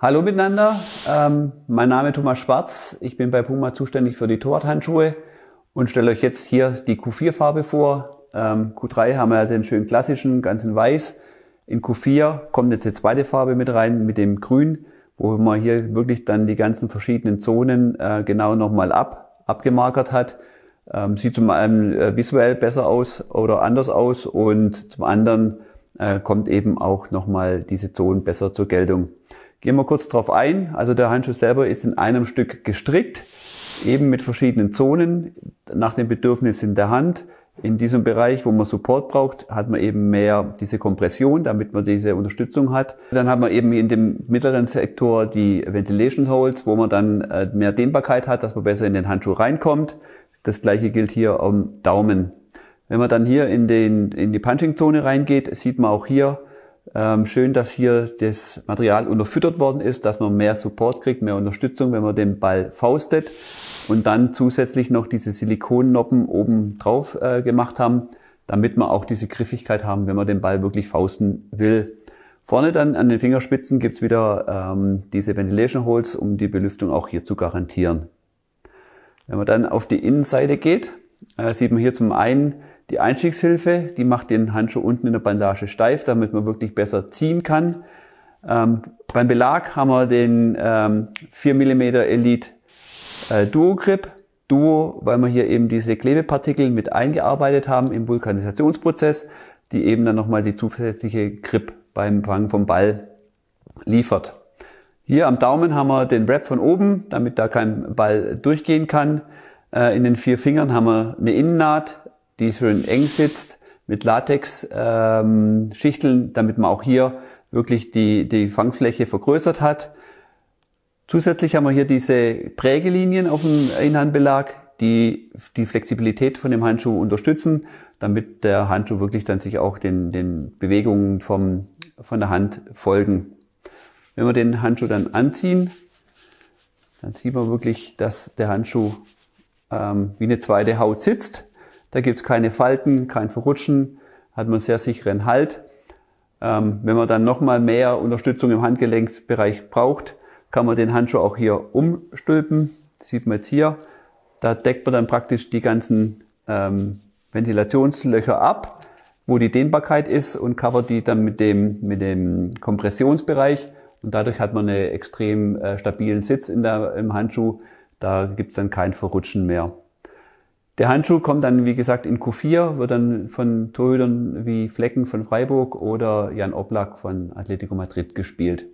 Hallo miteinander, ähm, mein Name ist Thomas Schwarz. Ich bin bei Puma zuständig für die Torwarthandschuhe und stelle euch jetzt hier die Q4-Farbe vor. Ähm, Q3 haben wir ja den schönen klassischen, ganz in weiß. In Q4 kommt jetzt die zweite Farbe mit rein, mit dem Grün, wo man hier wirklich dann die ganzen verschiedenen Zonen äh, genau nochmal ab, abgemarkert hat. Ähm, sieht zum einen äh, visuell besser aus oder anders aus und zum anderen äh, kommt eben auch nochmal diese Zonen besser zur Geltung. Gehen wir kurz drauf ein. Also der Handschuh selber ist in einem Stück gestrickt, eben mit verschiedenen Zonen nach den Bedürfnissen der Hand. In diesem Bereich, wo man Support braucht, hat man eben mehr diese Kompression, damit man diese Unterstützung hat. Dann hat man eben in dem mittleren Sektor die Ventilation Holes, wo man dann äh, mehr Dehnbarkeit hat, dass man besser in den Handschuh reinkommt. Das gleiche gilt hier am Daumen. Wenn man dann hier in, den, in die Punching-Zone reingeht, sieht man auch hier ähm, schön, dass hier das Material unterfüttert worden ist, dass man mehr Support kriegt, mehr Unterstützung, wenn man den Ball faustet und dann zusätzlich noch diese Silikonnoppen oben drauf äh, gemacht haben, damit man auch diese Griffigkeit haben, wenn man den Ball wirklich fausten will. Vorne dann an den Fingerspitzen gibt's wieder ähm, diese Ventilation Holes, um die Belüftung auch hier zu garantieren. Wenn man dann auf die Innenseite geht, äh, sieht man hier zum einen die Einstiegshilfe, die macht den Handschuh unten in der Bandage steif, damit man wirklich besser ziehen kann. Ähm, beim Belag haben wir den ähm, 4 mm Elite äh, Duo Grip. Duo, weil wir hier eben diese Klebepartikel mit eingearbeitet haben im Vulkanisationsprozess, die eben dann nochmal die zusätzliche Grip beim Fangen vom Ball liefert. Hier am Daumen haben wir den Wrap von oben, damit da kein Ball durchgehen kann. Äh, in den vier Fingern haben wir eine Innennaht, die schön eng sitzt mit Latex-Schichteln, ähm, damit man auch hier wirklich die, die Fangfläche vergrößert hat. Zusätzlich haben wir hier diese Prägelinien auf dem Innenhandbelag, die die Flexibilität von dem Handschuh unterstützen, damit der Handschuh wirklich dann sich auch den, den Bewegungen vom, von der Hand folgen. Wenn wir den Handschuh dann anziehen, dann sieht man wirklich, dass der Handschuh ähm, wie eine zweite Haut sitzt. Da gibt's keine Falten, kein Verrutschen, hat man sehr sicheren Halt. Ähm, wenn man dann nochmal mehr Unterstützung im Handgelenksbereich braucht, kann man den Handschuh auch hier umstülpen. Das sieht man jetzt hier. Da deckt man dann praktisch die ganzen ähm, Ventilationslöcher ab, wo die Dehnbarkeit ist und covert die dann mit dem, mit dem Kompressionsbereich. Und dadurch hat man einen extrem äh, stabilen Sitz in der, im Handschuh. Da gibt's dann kein Verrutschen mehr. Der Handschuh kommt dann, wie gesagt, in Q4, wird dann von Torhütern wie Flecken von Freiburg oder Jan Oblak von Atletico Madrid gespielt.